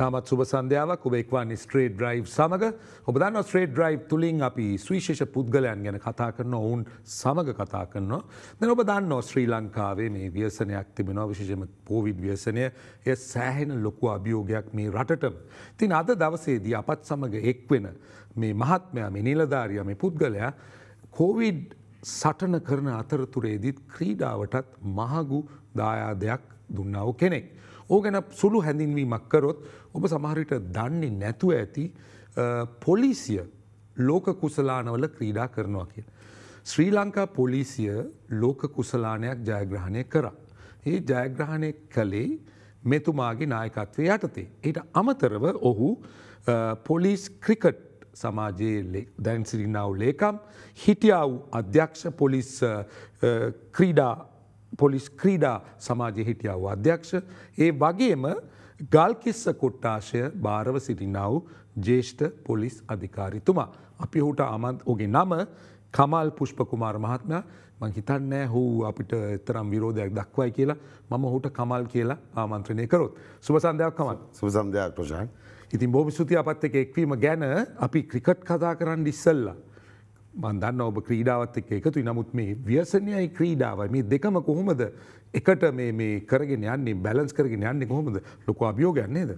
තාමත් සුබ සන්ධ්‍යාවක් ඔබ එක්වා ස්ට්‍රේ ්‍රයි් සමඟ ඔබදන්න ස්ට්‍රේ ්‍රයි් තුලින් අපි සවිශේෂ පුද්ගලයන් ගැන කතා කරන ඔවුන් සමඟ කතා කරනවා දැන ඔබ දන්න ස්ශ්‍රී ලංකාවේ මේ ව්‍යසනයක් තිබෙනවා විශෂම පෝවිඩ් ව්‍යසනය එය සෑහෙන ලොකු අභියෝගයක් මේ රටටම. තින් අද දවසේදී අපත් සමඟ එක්වෙන මේ මහත්මයා මේ නිලධාරිය මේ පුද්ගලයා කෝවිඩ් සටන කරන අතරතුරේදිත් ක්‍රීඩාවටත් මහගු දායාදයක් දුන්නව කෙනෙක්. ඕ ගැන සුළු හැඳින්වීමක් කරොත් ඔබ සමහරිට දන්නේ නැතුව ඇති පොලිසිය ලෝක කුසලානවල ක්‍රීඩා කරනවා කිය. ශ්‍රී ලංකා පොලිසිය ලෝක කුසලානයක් ජයග්‍රහණය කර. ඒ ජයග්‍රහණය කළේ මෙතුමාගේ නායකත්වය යටතේ. ඊට අමතරව ඔහු පොලිස් ක්‍රිකට් සමාජයේ දැන්සිරිනාව ලේකම් හිටියාව් අධ්‍යක්ෂ පොලිස් ක්‍රීඩා පොලිස් ක්‍රීඩා සමාජය හිටියාව අධ්‍යක්ෂ. ඒ වගේම ගල්කිස්ස කොට්ටාශය භාරව සිටිනාව ජේෂ්ඨ පොලිස් අධිකාරිතුමා. අපි හුට අමන්ත් ඔගේ නම කමල් පුෂ්පකුමාර මහත්මයා මං හිතන්නෑ හූ අපිට එතරම් විරෝධයක් දක්වයි කියලා මම හුට කමල් කියලා ආමන්ත්‍රණය කරොත්. සුබසන්ධයක් කමල් සුබසන්ධයක් ප්‍රජාන්. ඉතින් බෝමිස්තුතිය අපත් එක එක්වීම ගැන අපි ක්‍රිකට් කතා කරන්න ඉස්සල්ලා. මන්දන්න ඔබ ක්‍රීඩාවත් එක් එකතුයි නමුත් මේ ව්‍යසනයයි ක්‍රීඩාවයි මේ දෙකම කොහොමද එකට මේ කරගෙන යන්නේ බැලන්ස් කරගෙන යන්නේ කොහොමද ලොකු අභියෝගයන්නේද.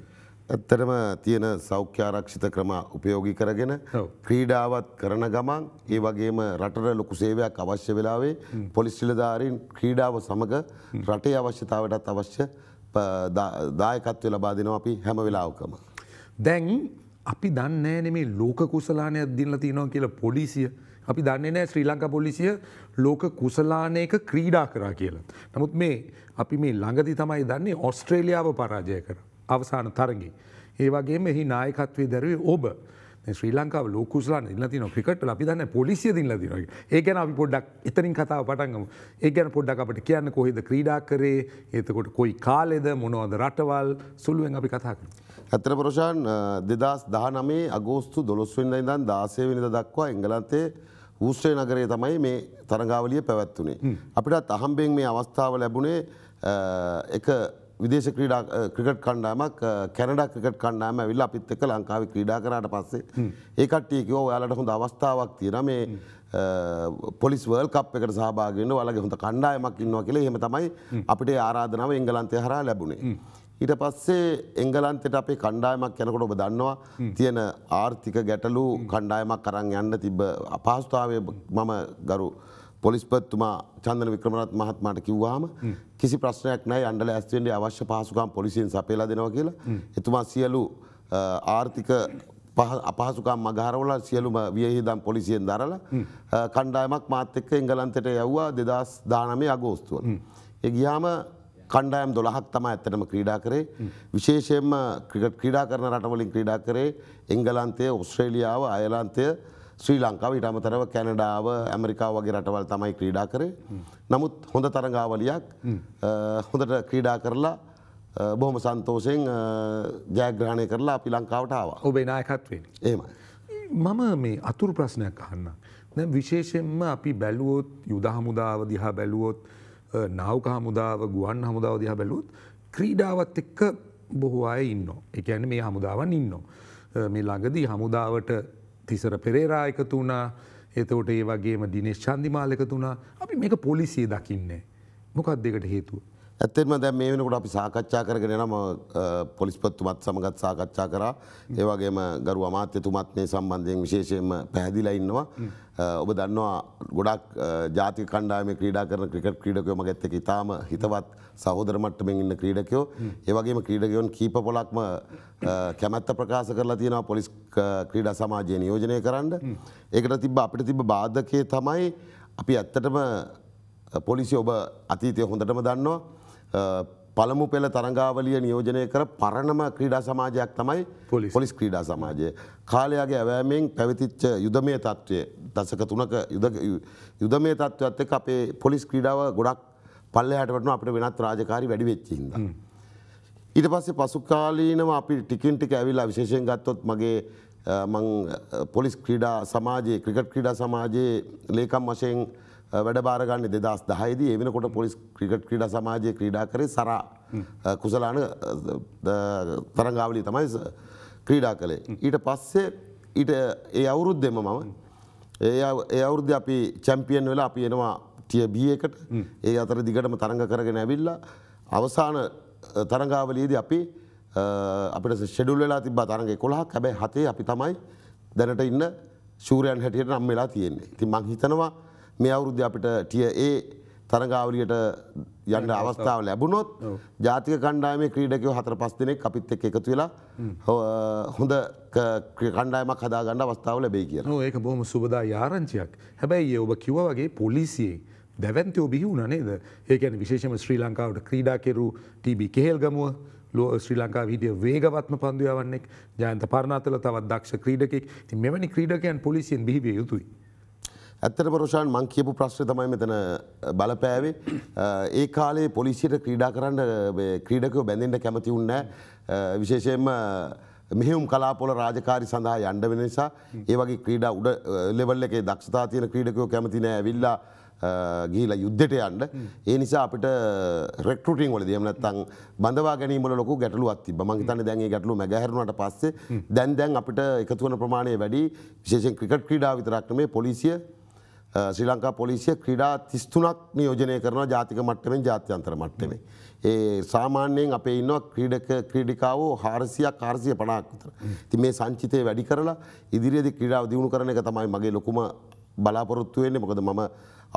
ඇත්තටම තියෙන සෞඛ්‍යාරක්ෂිත ක්‍රම උපයෝගි කරගෙන ක්‍රීඩාවත් කරන ගමන් ඒ වගේම රටට ලොකු සේවයක් අවශ්‍ය වෙලාවේ පොලිස්ටිලධාරීන් ක්‍රීඩාව සමඟ රටේ අවශ්‍යතාවටත් අවශ්‍ය දායකත්වය ලබා දෙනවා අපි හැම වෙලාවකම. දැන් අපි දන්නෑන මේ ලෝක කුසලානයක් දිල්ල තියෙනවා කියලා පොලිසිය අපි දන්නේ නෑ ශ්‍රී ලංකා පොලිසිය ලෝක කුසලානයක ක්‍රීඩා කරා කියලා. නමුත් මේ අපි මේ ළඟදි තමයි දන්නේ ඔස්ට්‍රේලියාව පරාජය කර අවසාන තරගේ. ඒවගේ මෙහි නායකත්වය දැරුවේ ඔබ. ශ්‍රී ලංකාව ලෝකුසලන් ඉල්ලතින ක්‍රිකට අපි දන්න පොලිසිය දිල්ල දිනගේ ඒ ගැන අපි පොඩ්ඩක් එතනින් කතාව පටන්ගම ඒ ගැන පොඩ්ඩක් අපට කියන්න කොහෙද ක්‍රීඩා කරේ එතකොට කොයි කාලෙද මොනවද රටවල් සුළුවෙන් අපි කතා කර. ඇත්තර පරෂාන් දෙදස් දහනමේ අගෝස්තු දොළොස්වෙන්ද ඉදන් දාසය වෙනද දක්වා එංගලන්තේ ඌස්ට්‍රේ නගරේ තමයි මේ තරගාවලිය පැවැත්වුණේ. අපිටත් අහම්බෙන් මේ අවස්ථාව ලැබුණේ එක විදේශ ක්‍රීඩා ක්‍රිකට් කණ්ඩායමක් කැනඩා ක්‍රිකට් කණ්ඩායම ඇවිල්ලා අපිත් එක්ක ලංකාවේ ක්‍රීඩා කරාට පස්සේ ඒ කට්ටිය කිව්වා ඔයාලට හොඳ අවස්ථාවක් තියෙනවා මේ පොලිස් වර්ල් කප් එකට සහභාගී වෙන්න ඔයාලගේ හොඳ කණ්ඩායමක් ඉන්නවා කියලා එහෙම තමයි අපිට ආරාධනාව එංගලන්තය හරහා ලැබුණේ. ඊට පස්සේ එංගලන්තෙට අපේ කණ්ඩායමක් යනකොට ඔබ දන්නවා තියෙන ආර්ථික ගැටලු කණ්ඩායමක් කරන් යන්න තිබ අපහස්ථාවය මම ගරු පොලිස්පත්තුමා චන්දන වික්‍රමණත් මහත්මට කිව්වාම කිසි ප්‍රශ්නයක් නෑ අන්ඩල ඇස්ටෙන්ඩේ අවශ්‍ය පහසුකම් පොලිසින් සපේලා දෙනවා කියලා එතුමා සියලු ආර්ථික අපහසුකම් මගහරවල සියලුම වියහිදම් පොලිසියෙන් දරල කණ්ඩායමක් මාත්‍යක එංගලන්තට යව්වා දෙදස් දානමේ අගෝස්තුවල. එගියාම කණ්ඩායම් දොළහක් තම ඇත්තටම ක්‍රීඩා කරේ විශේෂයෙන්ම ක්‍රිකට් ක්‍රීඩා කරන රටවලින් ක්‍රීඩා කරේ එංගලන්තය ඔස්ට්‍රේලියාව අයලන්තය ශ්‍රී ලංකාව ඉට අමතරව කැනඩාව ඇමරිකාව වගේ රටවල් තමයි ක්‍රීඩා කරේ නමුත් හොඳ තරඟාවලියක් හොඳට ක්‍රීඩා කරලා බොහොම සන්තෝෂයෙන් ජයග්‍රහණය කරලා අපි ලංකාවට ආවා ඔබේ නායකත්වෙන් ඒම මම මේ අතුරු ප්‍රශ්නයක් අහන්න විශේෂෙන්ම අපි බැලුවොත් යුදහමුදාව දිහා බැලුවොත් නාවක හමුදාව ගුවන් හමුදාව දිහා බැලුත් ක්‍රීඩාවත් එක්ක බොහෝ අය ඉන්න. එකඇන මේ හමුදාවන් ඉන්න. මේ ළඟදී හමුදාවට තිසර පෙරේරා එකතු වුණා එතකොට ඒ වගේම දිනේශ් චන්දිමාල එකතු වුණා අපි මේක පොලිසිය දකින්නේ. මොකක් දෙකට හේතුව. ඇත්තෙන්ම දැ මේ වෙනකොට අපි සාකච්ඡා කරගෙන නම පොලිස්පත්තුමත් සමගත් සාකච්ඡා කරා ඒවගේම ගරු අමාත්‍යතුමත් මේ සම්බන්ධයෙන් විශේෂයෙන්ම පැහැදිලා ඉන්නවා. ඔබ දන්නවා ගොඩක් ජාති කණ්ඩායම ක්‍රීඩා කරන ක්‍රිකට් ක්‍රීඩකයෝ මගත් එක්ක ඉතාම හිතවත් සහෝදර මට්ටමින් ඉන්න ක්‍රීඩකයෝ ඒ වගේම ක්‍රීඩකයෝන් කීප පොලක්ම කැමැත්ත ප්‍රකාශ කරලා තියෙනවා පොලිස් ක්‍රීඩා සමාජය නියෝජනය කරන්න. ඒකට තිබ්බ අපිට තිබ්බ බාධකයේ තමයි අපි ඇත්තටම පොලිසිය ඔබ අතීතය හොඳටම දන්නවා පළමු පෙළ තරංගාවලිය නියෝජනය කර පරණම ක්‍රීඩා සමාජයක් තමයි පොලිස් ක්‍රීඩා සමාජය. කාලයාගේ ඇවෑමෙන් පැවිතිච්ච යුදමය තත්ත්වය දසක තුනක යුදමය තත්ත්වත් එක් අපේ පොලිස් ක්‍රීඩාව ගොඩක් පල්ලහටවටන අපට වෙනත් රාජකාරි වැඩිවෙච්චිහිද. ඊට පස්සේ පසුකාලීනව අපි ටිකින්ටික ඇවිල්ලා විශේෂයෙන් ගත්තොත් මගේ මං පොලිස් ක්‍රීඩා සමාජයේ ක්‍රිකට් ක්‍රීඩා සමාජයේ ලේකම් වශයෙන් වැඩ බාරගන්න දෙදස් දහයිද එවෙනකොට පොලිස් ක්‍රිකට් ක්‍රඩ සමාජය ක්‍රීඩා කරේ සරා කුසලාන තරංගාවලි තමයි ක්‍රීඩා කළේ. ඊට පස්සේ ඊට ඒ අවුරුද්දෙම මම ඒ අවුරුද්ධ අපි චැම්පියන් වෙලා අපි එනවා ටියබිය එකට ඒ අතර දිගටම තරඟ කරගෙන ඇවිල්ලා අවසාන තරංගාවලයේද අපි අපිට ෂෙඩුල් වෙලා තිබා තරගේ කොළහ හැබැයි හතේ අපි තමයි දැනට ඉන්න ශූරයන් හැටියට නම් වෙලා තියෙන්නේ ති මං හිතනවා මේ අවුරුද්ධ අපිට ටිය ඒ තරගාවලියට යන්න අවස්ථාව ලැබුණොත් ජාතික කණ්ඩායමේ ක්‍රීඩකයෝ හතර පස් දෙනෙක් අපිත් එක්ක එකතු වෙලා හොඳ කණ්ඩායමක් හදාගන්න අවස්ථාව ලැබෙයි කියලා. ඒක බොහොම සුබදා යාරංචියක්. හැබැයි ඒ ඔබ කිව්වා වගේ පොලිසියේ දැවන්තයෝ බිහි වුණා නේද? ඒ කියන්නේ විශේෂයෙන්ම ශ්‍රී ලංකාවට ක්‍රීඩා කෙරූ ටීබී කෙහෙල්ගමුව ලෝ ශ්‍රී ලංකා විඩිය වේගවත්ම පන්දුයවන්නෙක් ජයන්ත පරණාතල තවත් දක්ෂ ක්‍රීඩකෙක්. ඉතින් මෙවැනි ක්‍රීඩකයන් පොලිසියෙන් බිහිවිය යුතුයි. ඇත්තටම රොෂාන් මං කියපු ප්‍රශ්නේ තමයි මෙතන බලපෑවේ. ඒ කාලේ පොලිසියට ක්‍රීඩා කරන්න ක්‍රීඩකයෝ බැඳෙන්න කැමති වුණේ නැහැ. විශේෂයෙන්ම මෙහෙුම් කලාපොල රාජකාරි සඳහා යන්න වෙන නිසා ඒ වගේ ක්‍රීඩා උඩ ලෙවල් එකේ දක්ෂතා තියෙන ක්‍රීඩකයෝ කැමති නැහැ. ඇවිල්ලා ගිහිලා යුද්ධයට යන්න. ඒ නිසා අපිට රෙක්‍රූටින් වලදී එහෙම නැත්නම් බඳවා ගැනීම වල ලොකු ගැටලුවක් තිබ්බා. මම හිතන්නේ දැන් ඒ ගැටලුව මැගහැරුණාට පස්සේ දැන් දැන් අපිට එකතු වෙන ප්‍රමාණය වැඩි. විශේෂයෙන් ක්‍රිකට් ක්‍රීඩාව විතරක් නෙමෙයි පොලිසිය ශ්‍රී ලංකා පොලිසිය ක්‍රීඩා තිස්තුනක් නියෝජනය කරනවා ජාතික මට්ටමෙන් ජාත්‍යන්තර මට්ටමේ. ඒ සාමාන්‍යයෙන් අපේ ඉන්නවා ක්‍රීඩක ක්‍රීඩිකාවෝ හාරසියක් හාරසිය පනාක් විතර. ඉතින් මේ සංචිතය වැඩි කරලා ඉදිරියේදී ක්‍රීඩාව දියුණු කරන එක තමයි මගේ ලොකුම බලාපොරොත්තු වෙන්නේ. මොකද මම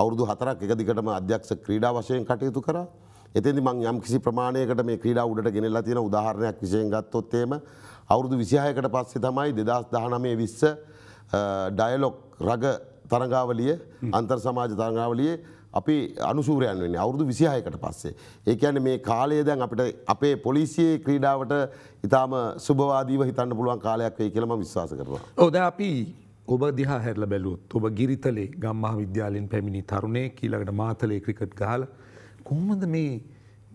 අවුරුදු 4ක් එක දිගටම අධ්‍යක්ෂ ක්‍රීඩා වශයෙන් කටයුතු කරා. එතෙන්දි මං යම් කිසි ප්‍රමාණයකට මේ ක්‍රීඩා උඩට ගෙනෙලා තියෙන උදාහරණයක් විශයෙන් ගත්තොත් එහෙම අවුරුදු 26කට පස්සේ තමයි 2019 20 ඩයලොග් රග තරගාවලිය අන්තර් සමාජ තරගාවලියේ අපි අනුසූරයන් වෙන්නේ අවුරුදු විසිහයකට පස්සේ. ඒ කියන්නේ මේ කාලය දැන් අපිට අපේ පොලිසියේ ක්‍රීඩාවට ඉතාම සුබවාදීව හිතන්න පුළුවන් කාලයක් වෙයි කියලා මම විශ්වාස කරනවා. ඔව් දැන් අපි ඔබ දිහා හැරලා බැලුවොත් ඔබ ගිරිතලේ ගම්මහ විද්‍යාලයෙන් පැමිණි තරුණයෙක් ඊළඟට මාතලේ ක්‍රිකට් ගහලා කොහොමද මේ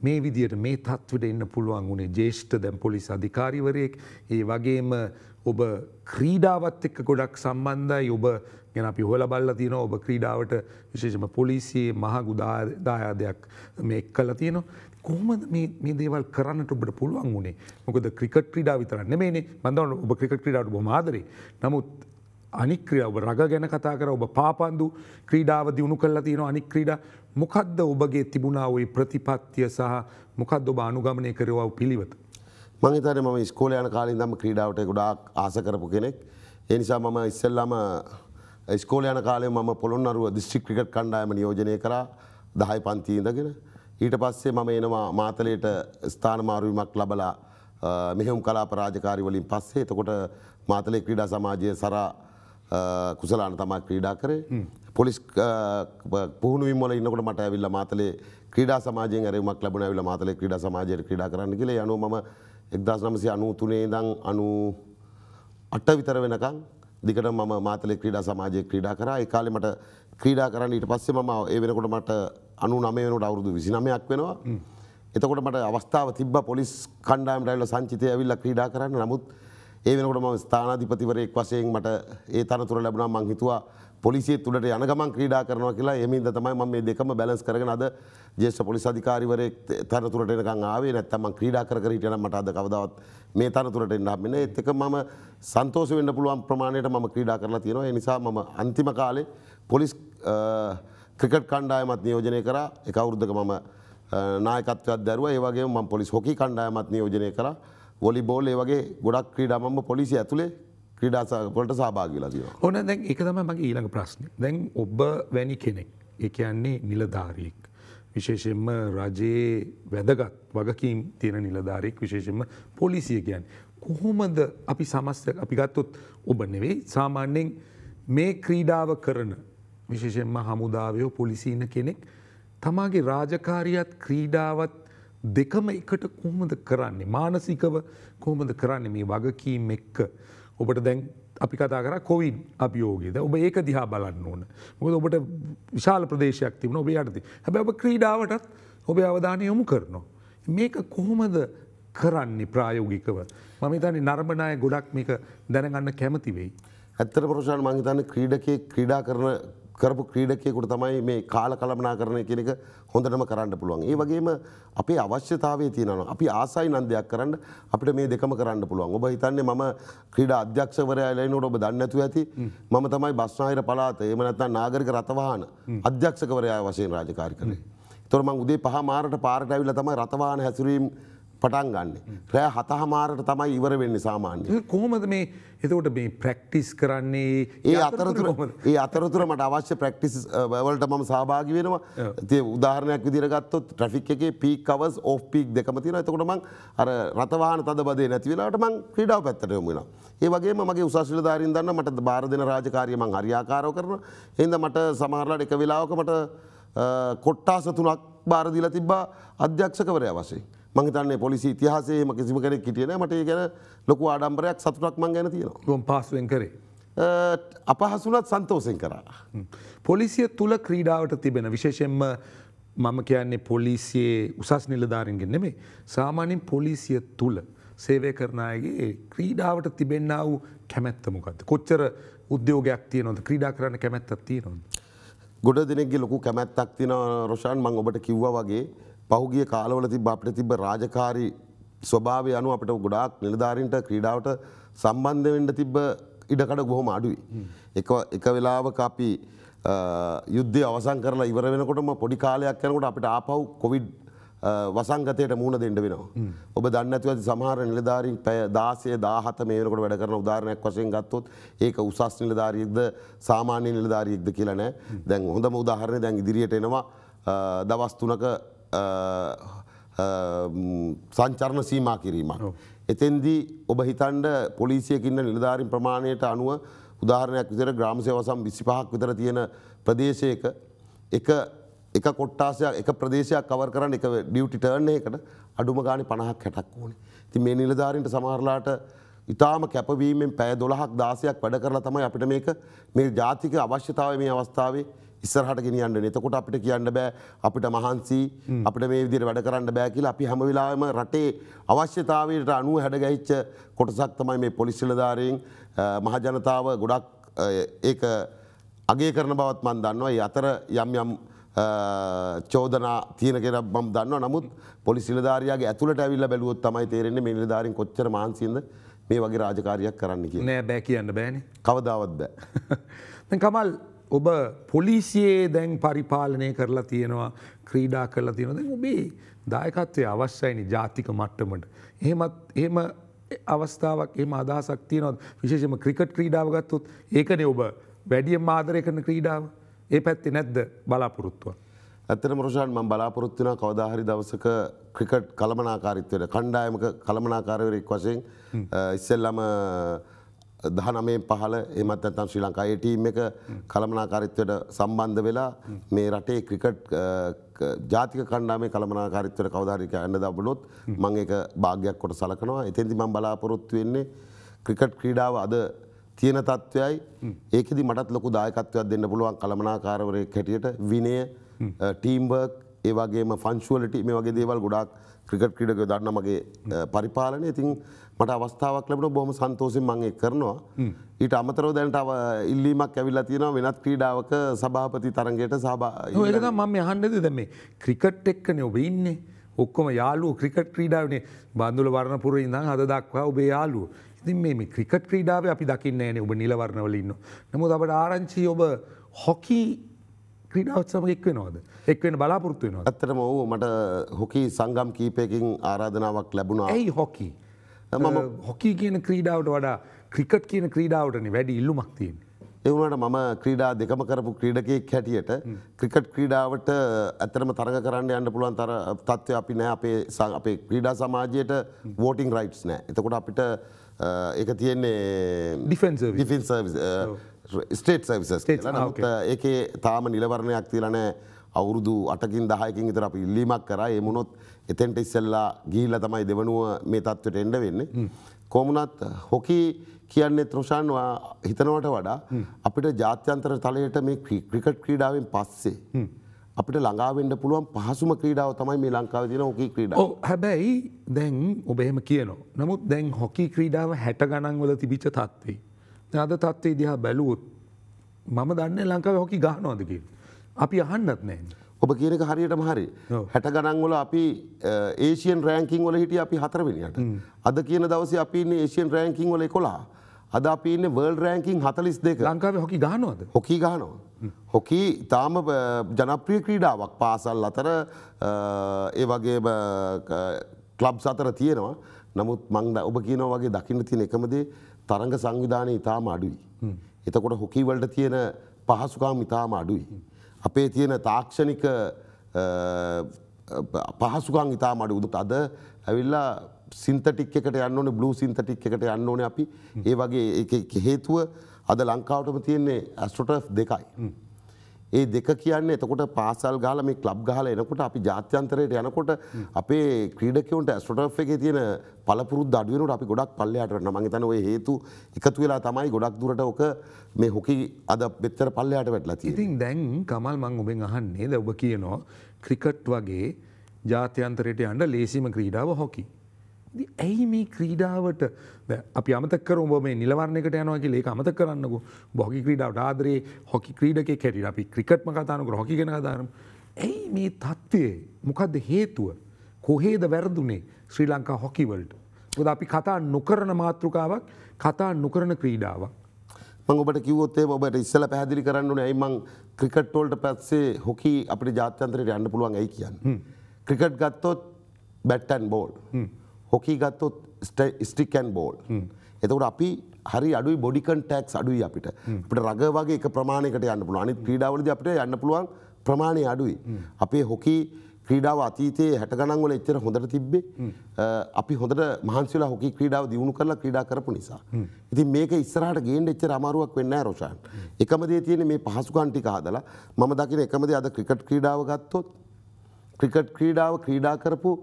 මේ විදියට මේ තත්වට එන්න පුළුවන් වුණේ ජේෂ්ඨ දැම් පොලිස් අධිකාරිවරයෙක් ඒ වගේම ඔබ ක්‍රීඩාවත් එක්ක ගොඩක් සම්බන්ධයි ඔබ ගැන අපි හොල බල්ල තියෙන ඔබ ක්‍රීඩාවට විශේෂම පොලිසියේ මහගු දායාදයක් මේ කල තියෙනවා කොහමද මේ දේවල් කරන්නට ඔබට පුළුවන් වුණේ මොකද ක්‍රිකට් ක්‍රීඩා විතරන්න මේනේ මඳවන ඔබ ක්‍රිකට් ක්‍රීඩාට බොමාදරේ නමුත් අනික්‍රිය ඔබ රග ගැන කතා කර ඔබ පාපන්දු ක්‍රීඩාව දියුණු කල්ලා තියෙන අනික්‍රීඩ මොකක්ද ඔබගේ තිබුණාවයි ප්‍රතිපත්තිය සහ මොකක්ද ඔබ අනුගමනය කරවව පිළිවත. මංහිතර ම ස්කෝල යන කාලින් දම ක්‍රීඩාවට ගොඩක් ආස කරපු කෙනෙක්. එනිසා මම ඉස්සල්ලාම ස්කෝල යන කාලේ මම පොළොන්නරුව දිස්ත්‍රික් ක්‍රිකට් කණ්ඩායම නියෝජනය කරා දහයි පන්තිීඳගෙන. ඊට පස්සේ මම එනවා මාතලයට ස්ථානමාරුවීමක් ලබලා මෙහෙම් කලා පරාජකාරි වලින් පස්සේ එතකොට මාතලේ ක්‍රීඩා සමාජය සරා කුසලාන තමා ක්‍රීඩා කරේ පොලිස් පුහුණුවම් වල ඉන්නකට මට ඇවිල්ල මාතලේ ක්‍රඩා සමාජය රෙමක් ලබන ඇවිල මාතලේ ක්‍රඩ සමාජයට ක්‍රඩා කරන්න කියල යනු ම එක්දස් නමසි අනු තුනේ දං අනු අට විතර වෙනකං දිකට මම මාතලේ ක්‍රීඩා සමාජය ක්‍රීඩා කරා ඒ කාලේ මට ක්‍රීඩා කරන්න ඊට පස්සේ මම ඒ වෙනකොට මට 99 වෙනකොට අවුරුදු 29ක් වෙනවා. එතකොට මට අවස්ථාව තිබ්බා පොලිස් කණ්ඩායමට ඇවිල්ලා සංචිතය ඇවිල්ලා ක්‍රීඩා කරන්න. නමුත් ඒ වෙනකොට මම ස්ථානාධිපතිවරයෙක් වශයෙන් මට ඒ තනතුර ලැබුණා මං හිතුවා පොලිසිය තුළට යන ගමන් ක්‍රීඩා කරනවා කියලා එමින්ද තමයි මම මේ දෙකම බැලන්ස් කරගෙන අද ජේෂ්ඨ පොලිස් අධිකාරිවරයෙක් තනතුරට එනකන් ආවේ නැත්නම් මං ක්‍රීඩා කර කර හිටියනම් මට අද කවදාවත් මේ තනතුරට එන්න හම්බෙන්නේ ඒත් එක මම සන්තෝෂ වෙන්න පුළුවන් ප්‍රමාණයට මම ක්‍රීඩා කරලා තියෙනවා ඒ නිසා මම අන්තිම කාලේ පොලිස් ක්‍රිකට් කණ්ඩායමත් නියෝජනය කරා එක අවුරුද්දක මම නායකත්වයක් දැරුවා ඒ වගේම මම පොලිස් හොකි කණ්ඩායමත් නියෝජනය කරා වොලි බෝල් ඒ වගේ ගොඩක් ක්‍රීඩාමම පොලිසි ඇතුළේ ක්‍රීඩාසාපොලට සභාගවෙලාදී ඕන දැන් එක තම මගේ ඊළඟ ප්‍රශ්න දැන් ඔබ වැනි කෙනෙක් එක යන්නේ නිලධාරයෙක් විශේෂෙන්ම රජයේ වැදගත් වගකීම් තියෙන නිලධාරයෙක් විශේෂෙන්ම පොලිසිය කියන්. කොහොමද අපි සමස්ත අපි ගත්තොත් ඔබ නෙවෙයි සාමාන්‍යෙන් මේ ක්‍රීඩාව කරන විශේෂෙන්ම හමුදාවයෝ පොලිසිීන කෙනෙක් තමාගේ රාජකාරියත් ක්‍රීඩාවත් දෙකම එකට කොහොමද කරන්නේ මානසිකව කොහොමද කරන්නේ මේ වගකීම් එක්ක ඔබට දැන් අපි කතා කර කොවින් අභියෝගේද ඔබ ඒක දිහා බලන්න ඕන මොකද ඔබට විශාල ප්‍රදේශයක් තිබුණ ඔබ යටති හැබැ ඔබ ක්‍රීඩාවටත් ඔබේ අවධානය යොමු කරනවා මේක කොහොමද කරන්නේ ප්‍රායෝගිකව මම තනි නර්මණය ගොඩක් මේක දැනගන්න කැමති වෙයි ඇත්තර පරෂාන් මංහිතන්න ක්‍රීඩකේ ක්‍රීඩා කරන කරපු ක්‍රීඩකයකුට තමයි මේ කාල කළමනා කරණය කෙනෙක හොඳටම කරන්න පුළුවන්. ඒ වගේම අපේ අවශ්‍යතාවය තියෙනවා. අපි ආසයි නම් දෙයක් කරන්න අපිට මේ දෙකම කරන්න පුළුවන්. ඔබ හිතන්නේ මම ක්‍රීඩා අධ්‍යක්ෂවරයා ලැබෙනකොට ඔබ දන්නේ නැතුව ඇති. මම තමයි බස්නාහිර පළාත එහෙම නැත්නම් නාගරික රථවාහන අධ්‍යක්ෂකවරයා වශයෙන් රාජකාරී කරේ. ඒතකොට මම උදේ 5 මාරට පාරට ඇවිල්ලා තමයි රථවාහන හැසිරීම පටන් ගන්න රෑ හතහමාරට තමයි ඉවර වෙන්න සාමාන්‍ය කොහොමද මේ එතකොට මේ ප්‍රැක්ටිස් කරන්නේ ඒ අතරතුර ඒ අතරතුර මට අවශ්‍ය ප්‍රක්ටිස් වලට මම සහභාගි වෙනවා තිය උදාහරණයක් විදිරගත්තොත් ට්‍රෆික් එකේ පීක් කවස් ඔෆ් පීක් දෙකම තියෙන එතකොට මං අර රතවාහන තද බදේ නැති වෙලාවට මං ක්‍රීඩාව පැත්තට යොමු වෙනවා ඒ වගේම මගේ උසස්නිලධාරීන් දන්න මට බාර දෙන රාජකාරිය මං හරියාකාරව කරනවා එහෙනම් මට සමහරලාට එක වෙලාවක මට කොට්ටාස තුනක් බාර දීලා තිබ්බා අධ්‍යක්ෂකවරයා වශයෙන් මංතන්නේ පොලිසි ඉතිහාසේම කිසිම කෙනෙක් හිටියන මට ගැන ලොකු ආඩම්බරයක් සතුටක් මං ගැන තියෙනවා ගොම් පාසුවෙන් කරේ අපහසුනත් සන්තෝසෙන් කරා. පොලිසිය තුළ ක්‍රීඩාවට තිබෙන විශේෂෙන්ම මම කියන්නේ පොලිසියේ උසස් නිලධාරන්ගෙන් නෙමේ සාමාන්‍යෙන් පොලිසිය තුළ සේවය කරනයගේ ක්‍රීඩාවට තිබෙන්න්න වූ කැමැත්තමකද. කොච්චර උද්‍යෝගයක් තියනොද ක්‍රීඩා කරන්න කැමැත්තක් තියනොද. ගොඩ දෙනෙක්ගේ ලොකු කැමැත්තක් තින රෝෂාන් මං ඔබට කිව්වා වගේ පෞගිය කාලවල තිබ අපට තිබ රාජකාරී ස්වභාවය අනු අපට ගොඩාක් නිලධාරින්ට ක්‍රීඩාවට සම්බන්ධවෙන්ට තිබ්බ ඉඩකඩ ගොහොම අඩුයි. එක වෙලාව අපි යුද්ධය අවසන් කරලා ඉවර වෙනකොටම පොඩි කාලයක් යනකොට අපිට ආපව් කොවිඩ් වසංගතයට මුණ දෙන්න වෙනවා. ඔබ දන්නඇතුව ඇති සමහර නිලධාරින් පැය දාසය දාහත මේකට වැඩ කරන උදාරණයක් වශයෙන් ගත්තොත් ඒක උසස් නිලධාරීක්ද සාමාන්‍ය නිලධාරීක්ද කියලනෑ දැන් හොඳම උදාහරණය දැන් ඉදිරියට එනවා දවස් තුනක සංචරණ සීමා කිරීමක්. එතෙන්දී ඔබ හිතන්ඩ පොලිසියකින්න නිලධාරින් ප්‍රමාණයට අනුව උදාහරණයක් විතර ග්‍රාමසයවසම් විසි පහක් විතර තියෙන ප්‍රදේශයක එක එක කොට්ටාසයක් එක ප්‍රදේශයක් කවර කරන්න එක ඩියවටි ටර්න එකට අඩුම ගානි පණහක් හැටක් ඕනේ. ති මේ නිලධාරින්ට සමහරලාට ඉතාම කැපවීමෙන් පැය දොළහක් දාසයක් වැඩ කරලා තමයි අපිට මේක මේ ජාතික අවශ්‍යතාව මේ අවස්ථාවේ ඉස්සරහට ගෙනියන්න එතකොට අපිට කියන්න බෑ අපිට මහන්සි අපිට මේ විදිර වැඩ කරන්න බෑකිල අපි හැමවෙලාම රටේ අවශ්‍යතාවයට අනුව හැඩගැහිච්ච කොටසක් තමයි මේ පොලිසිලධාරයෙන් මහජනතාව ගොඩක් ඒ අගේ කරන බවත් මන් දන්නවා අතර යම් යම් චෝදනා තියන කෙර බම් දන්න නමුත් පොලිසිලධාරයාගේ ඇතුළට ඇවිල්ල බැලුවොත් තමයි තේරෙන්නේ මිනිලධාරින් කොච්චර මාන්සින්ද මේ වගේ රාජකාරයක් කරන්න කිය නෑ බෑ කියන්න බෑන කවදාවත් බෑ කමල් ඔබ පොලිසියේ දැන් පරිපාලනය කරලා තියෙනවා ක්‍රීඩා කරලා තියෙනද ඔබේ දායකත්වය අවශ්‍යයිනි ජාතික මට්ටමට. එහෙමත් එහෙම අවස්ථාවක් එම අදහසක් තියනොත් විශේෂම ක්‍රිකට් ක්‍රීඩාව ගත්තුත් ඒකනේ ඔබ වැඩියම් ආදරය කරන ක්‍රීඩාව ඒ පැත්තේ නැද්ද බලාපොරොත්තුව. ඇතන මරෂාන් මං බලාපොරොත්තින කවදාහරි දවසක ක්‍රිකට් කළමනාකාරිත්වයට කණ්ඩායමක කළමනාකාරවරෙක් වශයෙන් ඉස්සෙල්ලම දහනමේ පහල එමත් ඇතම් ශ්‍රී ලංකා ටීම් එක කළමනාකාරිත්වයට සම්බන්ධ වෙලා මේ රටේ ක්‍රිකට් ජාතික කණ්ඩාමේ කළමනාකාරිත්වයට කවධාරික ඇන්න දබනොත් මං එක භාගයක් කොට සලකනවා එතෙන්දි මං බලාපොරොත්තු වෙන්නේ ක්‍රිකට් ක්‍රීඩාව අද තියෙන තත්ත්වයයි ඒකෙදි මටත් ලොකු දායකත්වයක් දෙන්න පුළුවන් කළමනාකාරවරය හැටියට විනය ටීම්බර්ක් ඒවාගේම ෆංශුවලට මේ වගේ දේවල් ගොඩාක් ක්‍රිකට් ක්‍රීඩකය දන්න මගේ පරිපාලනය ඉතින් මට අවස්ථාවක් ලැබෙන බොහම සන්තෝසින් මංගේ කරනවා ඊට අමතරව දැනට ඉල්ලීමක් ඇවිල්ලා තියෙනවා වෙනත් ක්‍රීඩාවක සභාපති තරගයට සබා ඒකද මම අහන්නෙද දැ මේ ක්‍රිකට් එක්කනේ ඔබ ඉන්නේ ඔක්කොම යාලුව ක්‍රිකට් ක්‍රීඩාවනේ බන්ඳුල වරණපුර ඉඳන් අද දක්වා ඔබේ යාලුව ඉතින් මේ ක්‍රිකට් ක්‍රීඩාව අපි දකින්න නේ ඔබ නිලවරණවලඉන්න නමුත් අපට ආරංචි ඔබ හොකි ක්‍රීඩාවත් සමගෙක් වෙනවාද එක්වෙන බලාපොරත්තු වෙනවා. ඇත්තටම ඔව් මට හොකි සංගම් කීපයකින් ආරාධනාවක් ලැබුණා. ඇයි හොකි? මම හොකි කියන ක්‍රීඩාවට වඩා ක්‍රිකට් කියන ක්‍රීඩාවටනේ වැඩි ඉල්ලුමක් තියෙන්නේ. ඒ වුණාට මම ක්‍රීඩා දෙකම කරපු ක්‍රීඩකයෙක් හැටියට ක්‍රිකට් ක්‍රීඩාවට ඇත්තටම තරඟ කරන්න යන්න පුළුවන් තර තත්ත්වය අපි නැහැ අපේ අපේ ක්‍රීඩා සමාජයට වෝටින් රයිට්ස් නැහැ. එතකොට අපිට ඒක තියෙන්නේ defence service defence service state services කියලා. නමුත් ඒකේ තාම නිලවරණයක් තියලා නැහැ. අවුරුදු අටකින් දහයකින් විතර අපි ඉල්ලීමක් කරා ඒ මොනොත් එතෙන්ට ඉස්සෙල්ලා ගිහිල්ලා තමයි දෙවනුව මේ තත්ත්වයට එන්න වෙන්නේ. කොමුණත් හොකි කියන්නේ ත්‍රෂාන් හිතනවට වඩා අපිට ජාත්‍යන්තර තලයට මේ ක්‍රිකට් ක්‍රීඩාවෙන් පස්සේ අපිට ළඟාවෙන්ඩ පුළුවන් පහසුම ක්‍රීඩාව තමයි මේ ලංකාව තින හොකි ක්‍රීඩ හැබැයි දැන් ඔබහෙම කියනවා නමුත් දැන් හොකි ක්‍රීඩාව හැට ගණන්වල තිබිච තත්වේ. අද තත්වේ දිහා බැලුවොත් මම දන්න ලංකාව හොකි ගානවාදකින්. අපි අහන්නත් නෑ. ඔබ කියනක හරියටම හරි හැට ගණන්වල අපි ඒෂයන් රෑංකින් වල හිටිය අපි හතරවෙනිට අද කියන දවස අපින්න ඒෂයන් රෑංකින් වල කොලා අද අපින්න වර්ල් රෑංකින් හතලිස් දෙක ලංකාව හොකි ගානවද හොකි ගානවා හොකි තාම ජනප්‍රිය ක්‍රීඩාවක් පාසල් අතර ඒ වගේ කලබ් සතර තියෙනවා නමුත් මංද ඔබ කියනව වගේ දකින්න තියෙන එකමදේ තරඟ සංවිධානය ඉතාම අඩුයි එතකොට හොකිවලට තියෙන පහසුකාම් ඉතාම අඩුයි අපේ තියෙන තාක්ෂණික පහසුකන් ඉතා මඩ උදුට අද ඇවිල්ලා සින්තටික් එකට යන්නඕන බ්ලූ සින්තටික් එකට යන්න ඕන අපි ඒ වගේ හේතුව අද ලංකාවටම තියෙන්නේ ඇස්ට්‍රටර්් දෙකයි. ඒ දෙක කියන්නේ එතකොට පාසල් ගාල මේ ක්ලබ් ගහල එනකොට අපි ජාත්‍යන්තරයට යනකොට අපේ ක්‍රීඩකවන්ට ඇස්ටොට් එක තියෙන පලපුරුද අඩුවනට අපි ගොඩක් පල්ලයාට නමගේ තන ඔය හේතු එකතු වෙලා තමයි ගොඩක් දුරට ඕක මේ හොකි අද බෙත්තර පල්ලයාට වැටලා ඉතින් දැන් කමල් මං ඔබෙන් අහන්නේ ද ඔබ කියනවා ක්‍රිකට් වගේ ජාත්‍යන්තරයට අන්ඩ ලේසිම ක්‍රීඩාව හොකි ඇයි මේ ක්‍රීඩාවට අපි අමතකර ඔබ මේ නිලවරණයකට යනවාගේ ඒක අමත කරන්නකු බොහි ක්‍රීඩාවට ආදරේ හොකි ක්‍රීඩකේ කැරි අපි ක්‍රිකට්ම කතානක හොකි ගෙන ධරම් ඇයි මේ තත්ත්වය මොකක්ද හේතුව කොහේද වැරදුනේ ශ්‍රී ලංකා හොකිවලට ොද අපි කතා නොකරන මාතෘකාවක් කතා නොකරන ක්‍රීඩාවක් ඔබට කිවොත්තේ ඔබට ඉස්සල පැදිලි කරන්නන ඇයිමං ක්‍රිකට්ටෝල්ට පැත්සේ හොකි අපට ජාත්‍යන්ත්‍රයට යන්න පුළුවන් ඇයි කියන්න. ක්‍රිකට් ගත්තොත් බැට්ටන් බෝල් හොකී ගත්තොත් ස්ටික් ඇන් බෝල් එතකට අපි හරි අඩු බොඩිකන් ටැක්ස් අඩුයි අපිට අපට රග වගේ එක ප්‍රමාණයකට යන්න පුළුව අනිත් ක්‍රීඩාවලද අපට යන්න පුළුවන් ප්‍රමාණය අඩුයි අපේ හොකී ක්‍රීඩාව අතීතයේ හැට ගණන්වල එච්චර හොඳට තිබ්බේ අපි හොඳට මහන්සිලා හොකි ක්‍රීඩාව දියුණු කරලා ක්‍රීඩා කරපු නිසා. ඉතින් මේක ඉස්සරහට ගේන්න එච්චර අමාරුවක් වෙන්නේ නැහැ රොෂාන්. එකම දේ තියෙන්නේ මේ පහසුකම් ටික හදලා මම දකින එකම දේ අද ක්‍රිකට් ක්‍රීඩාව ගත්තොත් ක්‍රිකට් ක්‍රීඩාව ක්‍රීඩා කරපු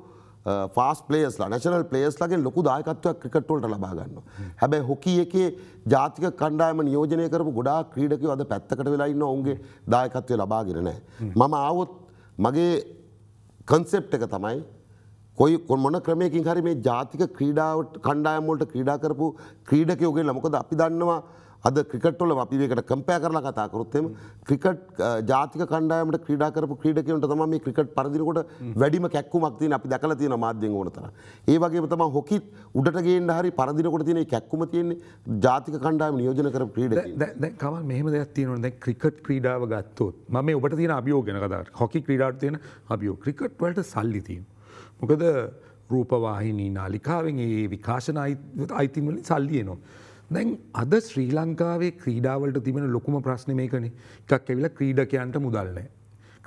ෆාස් පලේස්ලා නැශනල් පලේස්ලගේ ලොකු දායකත්වයක් ක්‍රිකට්ටොල්ට ලබාගන්න. හැබැයි හොකි එකේ ජාතික කණ්ඩායම නියෝජනය කරපු ගොඩා ක්‍රීඩකව අද පැත්තකට වෙලාඉන්න ඔුන්ගේ දායකත්වය ලබාගෙනනෑ. මම ආවොත් මගේ කන්සෙප් එක තමයි කොයි කොමන ක්‍රමයකින් හරි මේ ජාතික ක්‍රීඩාවට කණ්ඩායමෝලට ක්‍රීඩා කරපු ක්‍රීඩකයෝගේ ලමකද අපි දන්නවා අද ක්‍රිකට්වල අපි මේකට කම්පෑ කරලා කතා කරොත් එම ක්‍රිකට් ජාතික කණ්ඩායමට ක්‍රීඩා කරපු ක්‍රීඩකයන්ට තමයි මේ ක්‍රිකට් පරදිනකොට වැඩිම කැක්කුමක් තියෙන අපි දැකලා තියෙන මාධ්‍යෙන් ඕන තරම්. ඒ වගේම තමයි හොකිත් උඩට ගේන්න හරි පරදිනකොට තියෙන ඒ කැක්කුම තියෙන්නේ ජාතික කණ්ඩායම නියෝජනය කරපු ක්‍රීඩකයන්. දැන් කමල් මෙහෙම දෙයක් තියෙනවා දැන් ක්‍රිකට් ක්‍රීඩාව ගත්තොත් මම මේ ඔබට තියෙන අභියෝග ගැන කතා කරා. හොකි ක්‍රීඩාවට තියෙන අභියෝග ක්‍රිකට් වලට සල්ලි තියෙනවා. මොකද රූපවාහිනී නාලිකාවෙන් ඒ විකාශන අයිතින් වලින් සල්ලි එනවා. දැන් අද ශ්‍රී ලංකාවේ ක්‍රීඩාවලට තිබෙන ලොකුම ප්‍රශ්න මේකන එකක් ඇවිල ක්‍රීඩකයන්ට මුදල්නෑ.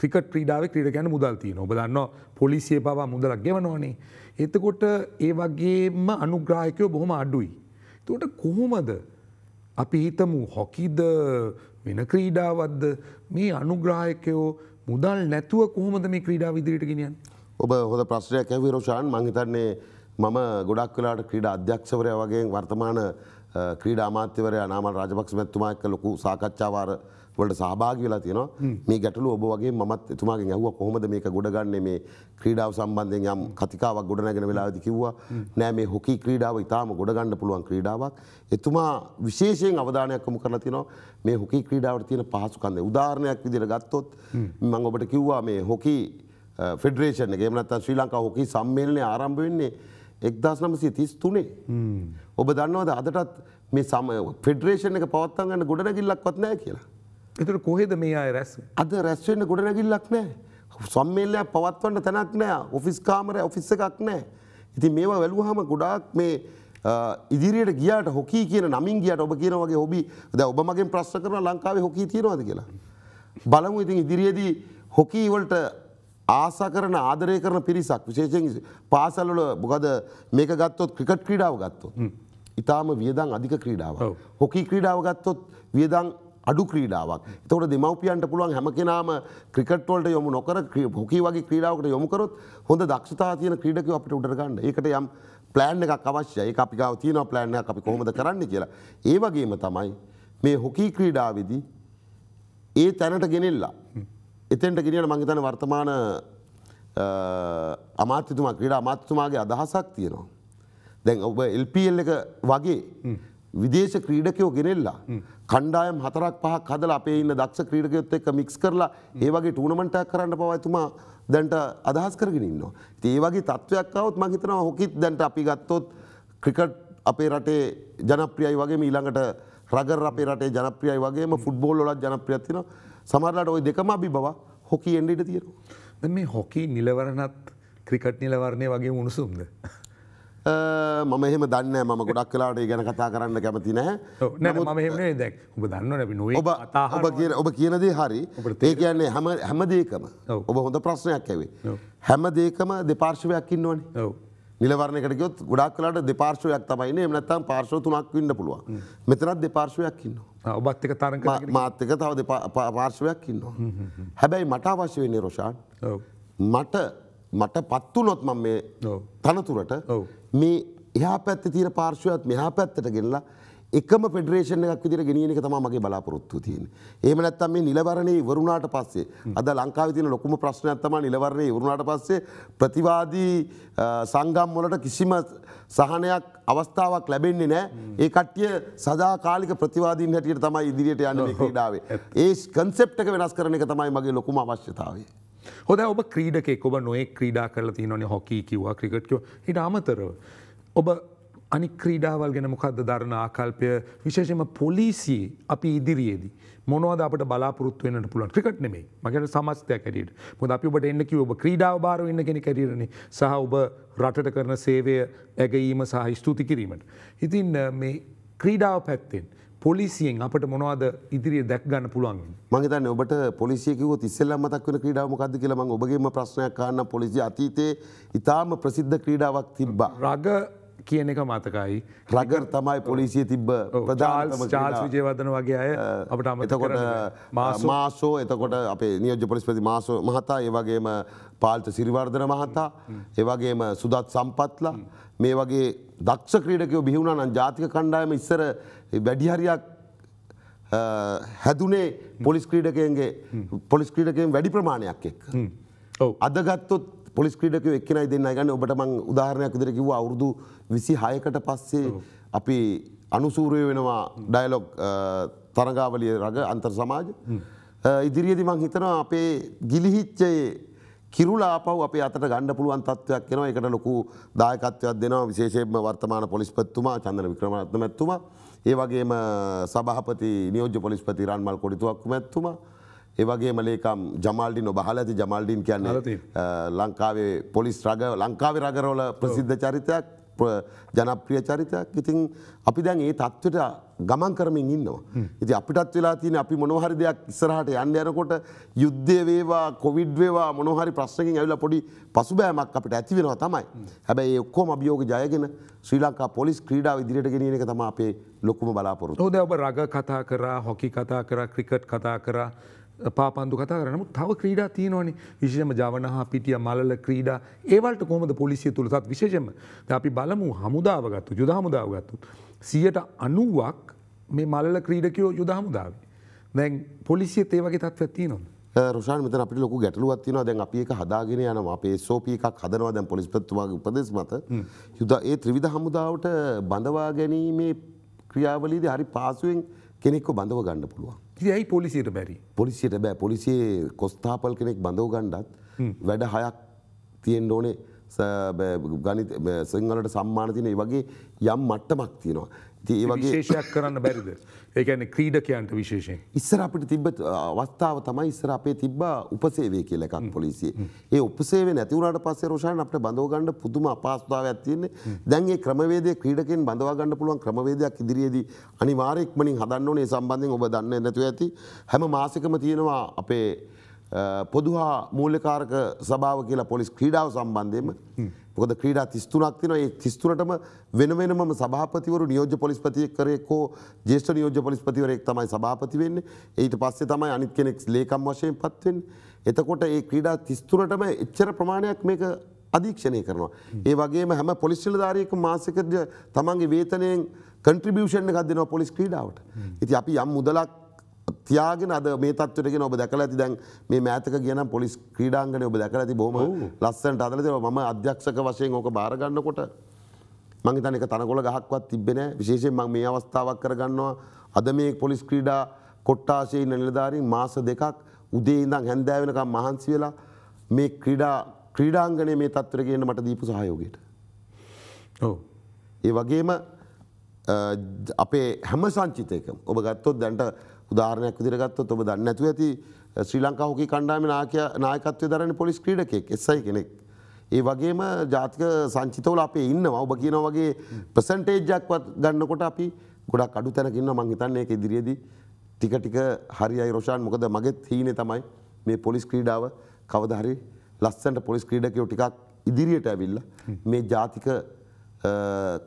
ක්‍රිකට ක්‍රීඩාව ක්‍රීඩකයන මුදල්තිය ඔබදන්න පොලිසිය පවා මුදලක් ගෙවනවානේ. එතකොට ඒ වගේම අනුග්‍රායකයෝ බොහොම අඩුයි. තෝට කොහොමද අපි හිතමු හොකිද වෙන ක්‍රීඩාවද්ද මේ අනුග්‍රායකයෝ මුදල් නැතුව කොහොමද මේ ක්‍රීඩා විදිරිට ගෙනියන්. ඔබ හොද ප්‍රශ්නයක් ඇවි රෝෂාන් මංහිතන්නේ මම ගොඩක් කලාට ක්‍රීඩ අධ්‍යක්ෂවරය වගේ වර්තමාන ක්‍රීඩ අමාත්‍යවරයා නාමල් රාජපක්ෂ මැතිතුමා එක්ක ලොකු සාකච්ඡාවාර වලට සහභාගී වෙලා තියෙනවා මේ ගැටලුව ඔබ වගේ මමත් එතුමාගෙන් ඇහුවා කොහොමද මේක ගොඩගන්නේ මේ ක්‍රීඩාව සම්බන්ධයෙන් යම් කතිකාවක් ගොඩනැගෙන වෙලාවේදී කිව්වා නෑ මේ හොකි ක්‍රීඩාව ඊටාම ගොඩගන්න පුළුවන් ක්‍රීඩාවක් එතුමා විශේෂයෙන් අවධානයක් යොමු කරලා තිනවා මේ හොකි ක්‍රීඩාවට තියෙන පහසුකම් දැන් උදාහරණයක් විදිහට ගත්තොත් මම ඔබට කිව්වා මේ හොකි ෆෙඩරේෂන් එක එහෙම නැත්නම් ශ්‍රී ලංකා හොකි සම්මේලනය ආරම්භ වෙන්නේ 1933 නේ ඔබ දන්නවද අදටත් මේ සම ෆෙඩරේෂණ එක පවත්තගන්න ගොඩනැගිල්ලක්වත් නෑ කියලා. එතුට කොහෙද මේ අය රැස් අද රැස්වෙන්න ගොඩනැගිල්ලක් නෑ සම්මේල්ලයක් පවත්වන්න තැනක් නෑ ඔෆිස් කාමර ඔෆිස් එකක් නෑ. ඉති මේවා වැලුවහම ගොඩාක් මේ ඉදිරියට ගියාට හොකී කියන නමින් ගියට ඔබ කියනවගේ ඔබි ද ඔබ මගේ ප්‍රශ්න කරන ලංකාවේ හොකී තියෙනවාද කියලා. බලමු ඉතින් ඉදිරියේදී හොකීවලට ආසා කරන ආදරය කරන පිරිසක් විශේෂයෙන් පාසල්වල මොකද මේක ගත්තොත් ක්‍රිකට් ක්‍රීඩාව ගත්තොත්. ඉතාම වියදං අධික ක්‍රීඩාව. හොකී ක්‍රීඩාව ගත්තොත් වියදං අඩු ක්‍රීඩාවක් තොට දෙමවපියන්ට පුළුවන් හැමකෙනම ක්‍රිකට්වලට යොමු නොකර හොකී වගේ ක්‍රීඩාවට යොමුකරොත් හොඳ දක්ෂතා තියන ක්‍රීඩකව අපට උඩරගන්න එකට යම් ප්ලෑන් එකක් අවශ්‍යයි අපිකාව තියන ප්ලෑන් එක අපි කොහොමද කරන්න කියලා ඒ වගේම තමයි මේ හොකී ක්‍රීඩාවේදී ඒ තැනට ගෙනෙල්ලා එතෙන්ට ගෙනියන මංගතන වර්තමාන අමාත්‍යතුමා ක්‍රීඩා අමාත්‍යතුමාගේ අදහසක් තියෙනවා දැන් ඔබ එල්පල් එක වගේ විදේශ ක්‍රීඩකයෝ ගෙනෙල්ලා කණ්ඩායම් හතරක් පහක් හදල අපේ ඉන්න දක්ෂ ක්‍රීඩකයොත් එක්ක මික්ස් කරලා ඒ වගේ ටූනමටක් කරන්න පවතුමා දැන්ට අදහස් කරගෙන ඉන්නවා. ඒ වගේ තත්ත්වයක් අවුත් මං හිතනවා හොකිත් දැන්ට අපි ගත්තොත් ක්‍රිකට් අපේ රටේ ජනප්‍රියයි වගේම ඊළඟට රගර් අපේ රටේ ජනප්‍රියයි වගේම ෆුට්බෝල් වලත් ජනප්‍රියත් වෙනවා. සමහරලාට ওই දෙකම අපි බව හොකී එන්න ඉඩ තියෙනවා. දැන් මේ හොකී නිලවරණත් ක්‍රිකට් නිලවරණය වගේ උණුසුම්ද? මම එහෙම දන්න ම ගොඩක් කලාට ගැන කතා කරන්න කැමති නෑ දැ ඔබ දන්න න ඔබ ඔබ කියන ඔබ කියනදේ හරි ඒ කියන්නේ හැම හැමදේකම ඔබ හොඳ ප්‍රශ්නයක් ඇවේ. හැම දේකම දෙපාර්ශවයක් ඉන්නවන නිලවරණකටයොත් ගොඩක් කලාට දෙපාර්ශවයක් තමයින එමනත්තම් පාර්ශව තුනක් ඉන්න පුළුවන් මෙතරත් දෙපාර්ශවයක් ඉන්න. ඔබත් එක තරක මාත්‍යක තව පාර්ශවයක් ඉන්නවා. හැබැයි මට අවශ්‍ය වෙන්නේ රෝෂාන් මට මට පත්වනොත් මම මේ තනතුරට මේ එහා පැත්ත තීර පාර්ශවයත් මෙහා පැත්තට ගෙල්ලා එකම පෙඩරේෂන එකක් විදිර ගෙනියන එක තම මගේ බලාපොරොත්තු තියෙන. එහෙම නැත්තම් මේ නිලවරණේ ඉවරුණාට පස්සේ අද ලංකාවේ තියෙන ලොකුම ප්‍රශ්නයක් තමයි නිලවරණේ ඉවරුණාට පස්සේ ප්‍රතිවාදී සංගම් වලට කිසිම සහනයක් අවස්ථාවක් ලැබෙන්නේ නැහැ. ඒ කට්ටිය සදාකාලික ප්‍රතිවාදීන් හැටියට තමයි ඉදිරියට යන්නේ මේ ක්‍රීඩාවේ. ඒ කන්සෙප්ට් එක වෙනස් කරන එක තමයි මගේ ලොකුම අවශ්‍යතාවය. හොද ඔබ ක්‍රීඩකෙක් ඔබ නොේ ක්‍රීඩා කරලා තියනොන හොකී කිවවා ක්‍රිකට්කෝ හිට අමතරව. ඔබ අනි ක්‍රීඩාවල් ගැන මොකක්ද දරණ ආකල්පය විශේෂම පොලිසියේ අපි ඉදිරියේදී. මොනවද අපට බලාපොරොත්තු වෙනට පුළුවන් ක්‍රිකට් නෙමෙයි මගට සමස්තයක් ඇටියට මොකද අපි ඔබට එන්න කිව්ව ඔබ ක්‍රීඩාව බාර වෙන්න කෙනෙක් ඇටියටනේ සහ ඔබ රටට කරන සේවය ඇගීම සහ ස්තුති කිරීමට. ඉතින් මේ ක්‍රීඩාව පැත්තෙන් පොලිසියෙන් අපට මොනවද ඉදිරිය දැක්ගන්න පුළුවන් මගේතන්න ඔබට පොලිසියකව තිස්සල්ල මතක් වන ක්‍රඩාවමකක්ද කියලම ඔබගේම ප්‍රශ්නයක් කාන්න පොලිසි අතීතයේ ඉතාම ප්‍රසිද්ධ ක්‍රීඩාවක් තිබ්බා. රග කියන එක මතකයි. රගර් තමයි පොලිසිය තිබ්බ ප්‍රධාල් චාල් විජයවදන වගේ අය අපට අමතකොට මාසෝ එතකොට අපේ නියෝජ පොලිස්පති මාසෝ මහතා ඒවගේම පාල්ත සිරිවර්ධන මහතා ඒවගේම සුදත් සම්පත්ලා මේ වගේ දක්ෂ ක්‍රීඩකයෝ බිහිවුණා නම් ජාතික කණ්ඩායම ඉස්සර වැඩිහරියක් හැදුනේ පොලිස් ක්‍රීඩකයන්ගේ පොලිස් ක්‍රීඩකයෙන් වැඩි ප්‍රමාණයක් එක්. අදගත්තොත් පොලිස් ක්‍රීඩකව එක්කෙනයි දෙන්න ගන්න ඔබට මං උදාහරණයක් විදිහට කිව්වා අවුරුදු 26කට පස්සේ අපි අනුසූරය වෙනවා ඩයලොග් තරගාවලිය රග අන්තර් සමාජ ඉදිරියේදී මං හිතනවා අපේ ගිලිහිච්චයේ කිරුලා පව් අප අතට ගණඩ පුළුවන් තත්වයක් එෙනවා එකට ලොකු දායකත්වයක් දෙනවා විශේෂයෙන්ම වර්තමාන පොලිස්පත්තුමා චන්දන වික්‍රමත්න මැත්තුමා ඒ වගේම සභහපති නියෝජ පොලිස්පති රන්මල් කොඩිතුවක් මැත්තුමා ඒවගේ මලේකම් ජමල්ඩින් ඔබහල ඇති ජමල්ඩින් කියන්න ලංකාවේ පොලිස් රග ලංකාවේ රගරෝල ප්‍රසිද්ධ චරිතයක් ජනප්‍රිය චරිතයක් ඉතින් අපි දැන් ඒ තත්ත්වට ගමන් කරමින් ඉන්නවා. ඉති අපිටත් වෙලා තියෙන අපි මොනොහරි දෙයක් ඉස්සරහට යන්න යනකොට යුද්ධය වේවා කොවිඩ් වේවා මොනොහරි ප්‍රශ්නකින් ඇවිල්ලා පොඩි පසුබෑමක් අපිට ඇති වෙනවා තමයි. හැබැයි ඒ ඔක්කොම අභියෝග ජයගෙන ශ්‍රී ලංකා පොලිස් ක්‍රීඩා ඉදිරියට ගෙනියන එක තම අපේ ලොකුම බලාපොරොත් හොද ඔබ රග කතා කරා හොකි කතා කර ක්‍රිකට් කතා කර පාපන්දු කතා කරනමු තව ක්‍රීඩා තියෙනවනි විශෂම ජවනහා පිටිය මලල ක්‍රීඩා ඒවලට කොමද පොලිසිය තුළසත් විශෂම අපි බලමු හමුදාවගත්තු යුදහමුදාවගත්තු. සියට අනුවක් මේ මල්ල ක්‍රීඩකයෝ යුදහමුදාවේ. දැන් පොලිසිය ඒේවගේ තත්ව ඇත්ති නොද. රුෂාන් මෙතන අපිට ලොකු ගැටලුවක් තියෙනවා දැන් අපි එක හදාගෙන යනවා අපේ SOP එකක් හදනවා දැන් පොලිස්පතිතුමාගේ උපදෙස් මත යුද ඒ ත්‍රිවිධ හමුදාවට බඳවා ගැනීමේ ක්‍රියාවලියේදී හරි පාසුවෙන් කෙනෙක්ව බඳව ගන්න පුළුවන්. ඉතින් ඇයි පොලිසියට බැරි? පොලිසියට බෑ. පොලිසියේ කොස්තාපල් කෙනෙක් බඳව ගන්නත් වැඩ හයක් තියෙන්න ඕනේ ගණිත සිංහලට සම්මාන තියෙන ඒ වගේ යම් මට්ටමක් තියෙනවා. ඒ වගේ ශේෂයක් කරන්න බැරිද ඒකන ක්‍රීඩකයන්ට විශේෂයෙන් ඉස්සර අපිට තිබ අවස්ථාව තමයි ඉස්සර අපේ තිබ්බ උපසේවය කියල එකක් පොලිසිේ ඒ උපසේ නැතිවරට පස්සේ රෝෂයන් අපට බඳෝගන්න පුදුම අපාස්ථාව ඇතින්නේ දැන්ගේ ක්‍රමවේදය ක්‍රීඩකෙන් බඳවාගන්න පුළුවන් ක්‍රමවේදයක් ඉදිරියේදී අනිවාරෙක්මනින් හදන්න ඕනේ සම්බන්ධයෙන් ඔබ දන්න නැතුව ඇති හැම මාසිකම තියෙනවා අපේ පොදුහා මූල්‍යකාරක සභාව කියලා පොලිස් ක්‍රීඩාව සම්බන්ධයම මොකද ක්‍රීඩා 33ක් තියෙනවා. ඒ 33ටම වෙන වෙනම සභාපතිවරු නියෝජ්‍ය පොලිස්පතියෙක් හෝ ජ්‍යෙෂ්ඨ නියෝජ්‍ය පොලිස්පතිවරයෙක් තමයි සභාපති වෙන්නේ. ඊට පස්සේ තමයි අනිත් කෙනෙක් ලේකම් වශයෙන් පත් වෙන්නේ. එතකොට ඒ ක්‍රීඩා 33ටම එච්චර ප්‍රමාණයක් මේක අධීක්ෂණය කරනවා. ඒ වගේම හැම පොලිස් නිලධාරියෙක් මාසික තමන්ගේ වේතනයෙන් කන්ට්‍රිබියුෂන් එකක් දෙනවා පොලිස් ක්‍රීඩාවට. ඉතින් අපි යම් මුදලක් තියාගෙන අද මේ තත්වරගෙන ඔබ දැකල ඇති දැන් මේ මෑතක කියන පොලිස් ක්‍රීඩාංගන ඔබ දැකල ඇති බොම ලස්සන්ට අදලද ම අධ්‍යක්ෂක වශයෙන් ඕක බාරගන්නකොට මංහිතන එක තනකොල ගහක්වත් තිබෙන විශේෂෙන් මං මේ අවස්ථාවක් කරගන්නවා අද මේ පොලිස් ක්‍රීඩා කොට්ටාශය නිලධාරින් මාස දෙකක් උදේ ඉඳං හැන්දෑවෙනකම් මහන්සි වෙලා මේ ක්‍රීඩා ක්‍රීඩාංගනය මේ තත්වරගන්න මට දීපු සහයෝගයට ඒ වගේම අපේ හැම සංචිතයකම ඔබ ගත්තොත් දැන්ට උදාරණයක් විදිරගත්තොත් ඔබ දන්න නැතුව ඇති ශ්‍රී ලංකා හොකි කණ්ඩායම නායකත්වය දරන පොලිස් ක්‍රීඩකෙක් එස්සයි කෙනෙක්. ඒ වගේම ජාතික සංචිතවල අපේ ඉන්නවා ඔබ කියන වගේ ප්‍රසන්ටේජ්ජක්වත් ගන්නකොට අපි ගොඩක් අඩු තැනකින්න මං හිතන්නේ ඒක ඉදිරියේදී ටික ටික හරියයි රොෂාන් මොකද මගෙත් හීනේ තමයි මේ පොලිස් ක්‍රීඩාව කවදා හරි ලස්සනට පොලිස් ක්‍රීඩකයෝ ටිකක් ඉදිරියට ඇවිල්ලා මේ ජාතික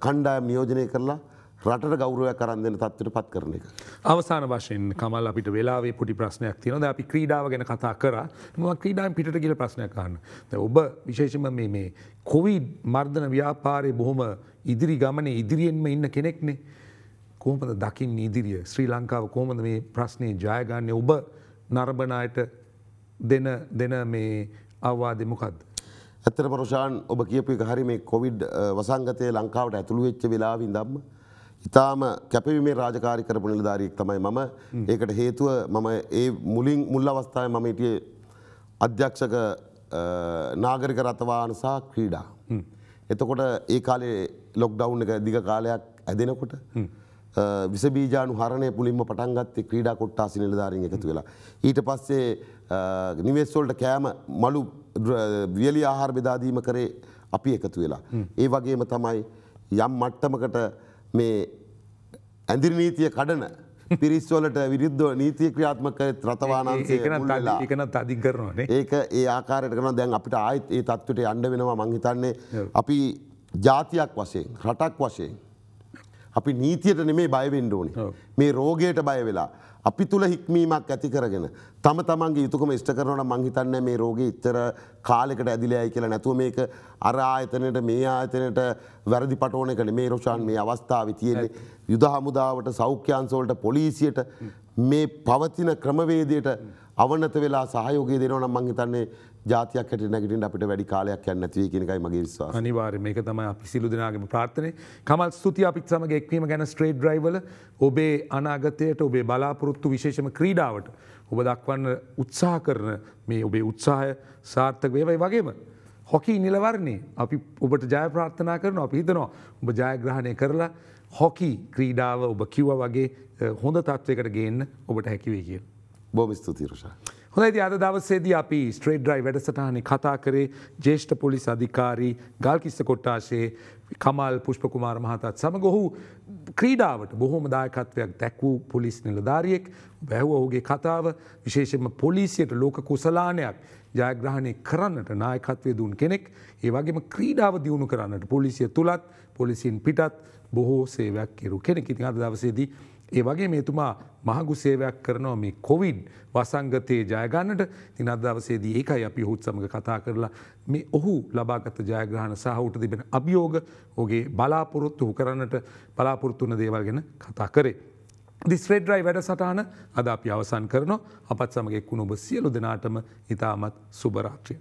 කණ්ඩායම් නියෝජනය කරලා රට ගෞරවයක් කරන්දන්න තත්වට පත් කරන එක. අවසාන වශයෙන් කමල් අපිට වෙලාවේ පොටි ප්‍රශ්නයක් තියනද අපි ක්‍රීඩාව ගැන කතා කර ම ක්‍රීඩාම් පිට කියල ප්‍රශ්නයක් කන්න. ඔබ විශේෂම මේ කොවිඩ් මර්ධන ව්‍යාපාරය බොහොම ඉදිරි ගමන ඉදිරියෙන්ම ඉන්න කෙනෙක්නේ. කෝමද දකිින් ඉදිරිය ශ්‍රී ලංකාව කෝමද මේ ප්‍රශ්නය ජයගන්නේ ඔබ නර්බනායට දෙන දෙන මේ අවවා දෙමොකක්ද. ඇත්තර පරෂාන් ඔබ කියපු හරි මේ කොවිඩ් වසංගතය ලංකාවට ඇතුළු වෙච්ච වෙලාවින් දම්ම ඉතාම කැපවීමේ රාජකාරි කරපු නිලධාරියෙක් තමයි මම ඒකට හේතුව මම ඒ මුලින් මුල් අවස්ථාවේ මම හිටියේ අධ්‍යක්ෂක නාගරික රථවාහන සහ ක්‍රීඩා. එතකොට ඒ කාලේ ලොක්ඩවුන් එක දිග කාලයක් ඇදෙනකොට විස බීජානු හරණය පුලින්ම පටන් ගත්තේ ක්‍රීඩා කොට්ටාසි නිලධාරීන් එකතු වෙලා. ඊට පස්සේ නිවෙස් වලට කෑම මලු වියලි ආහාර බෙදා දීම කරේ අපි එකතු වෙලා. ඒ වගේම තමයි යම් මට්ටමකට මේ ඇඳිරි නීතිය කඩන පිරිස්වලට විරුද්ධ නීතිය ක්‍රියාත්මක රතවානන්සේ එකන තදි කරනවානේ ඒක ඒ ආකාරයට කරන දැන් අපිට ආයත් ඒ තත්වට අන්ඩ වෙනවා මංහිතන්නේ අපි ජාතියක් වශයෙන් රටක් වශයෙන් අපි නීතියට නෙමේ බයවෙන්ඩ ඕනි මේ රෝගයට බය වෙලා අපි තුළ හික්මීමක් ඇති කරගෙන තම තමන්ගේ යුතුකම ස්ට කරනට මංහිතන්න මේ රෝග ඉත්තර කාලෙකට ඇදිලයයි කියලා නැතුව මේක අර ආයතනයට මේ ආයතනයට වැරදි පටෝනකට මේ රෝෂාන් මේ අවස්ථාව තියෙන යුද හමුදාවට සෞඛ්‍යන්සෝල්ට පොලිසියට මේ පවතින ක්‍රමවේදයට අවනත වෙලා සහයෝගය දෙනවන මංහිතන්නේ ජාතියක් හැට නැගටින් අපිට වැඩි කාලයක් යන්න නැතිව කියනකයි මගේ විශ්වා අනිවාර්ය මේක තමයි අපි සිලු දෙනාගම ප්‍රාර්ථනය කමල් ස්තුති අපිත් සමග එක්වීම ගැන ස්ට්‍රේට් ඩ්‍රයිවල ඔබේ අනාගතයට ඔබේ බලාපොරොත්තු විශේෂම ක්‍රීඩාවට ඔබ දක්වන්න උත්සාහ කරන මේ ඔබේ උත්සාහය සාර්ථක වේවයි වගේම හොකී නිලවරණේ අපි ඔබට ජය ප්‍රාර්ථනා කරන අපි හිතනවා ඔබ ජයග්‍රහණය කරලා හොකි ක්‍රීඩාව ඔබ කිව්ව වගේ හොඳ තත්ත්වයකට ගේන්න ඔබට හැකිවේ කිය. බොම ස්තුතිරෂා. හොඳයි අද දවස්සේදී අපි ස්ට්‍රේට් ඩ්‍රයි වැඩසටහන කතා කරේ ජේෂ්ඨ පොලිස් අධිකාරී ගල්කිස්ස කොට්ටාශයේ කමල් පුෂ්පකුමාර මහතාත් සමඟ ඔහු ක්‍රීඩාවට බොහොම දායකත්වයක් දැක්වූ පොලිස් නිලධාරියෙක් බැහුව ඔහුගේ කතාව විශේෂම පොලිසියට ලෝක කුසලානයක් ජයග්‍රහණය කරන්නට නායකත්වය දුන් කෙනෙක් ඒ වගේම ක්‍රීඩාව දියුණු කරන්නට පොලිසිය තුළත් පොලිසින් පිටත් බොහෝ සේවයක් කෙරු කෙනෙක් ඉතින් අද දවසේදී ඒ වගේ මේතුමා මහගු සේවයක් කරනවා මේ කොවිඩ් වසංගතයේ ජයගන්නට තින අදවසේදී ඒකයි අපි හුත් සමඟ කතා කරලා මේ ඔහු ලබාගත ජයග්‍රහණ සහුට තිබෙන අභියෝග ඔගේ බලාපොරොත්තු කරන්නට බලාපොරොත්තුන දේවල් ගැන කතා කරේ. දිස්්‍රේඩ්රයි වැඩ සටහන අද අපි අවසන් කරනවා අපත් සමගෙක් වුණ ඔබ සියලු දෙනාටම ඉතාමත් සුභරාත්‍රය.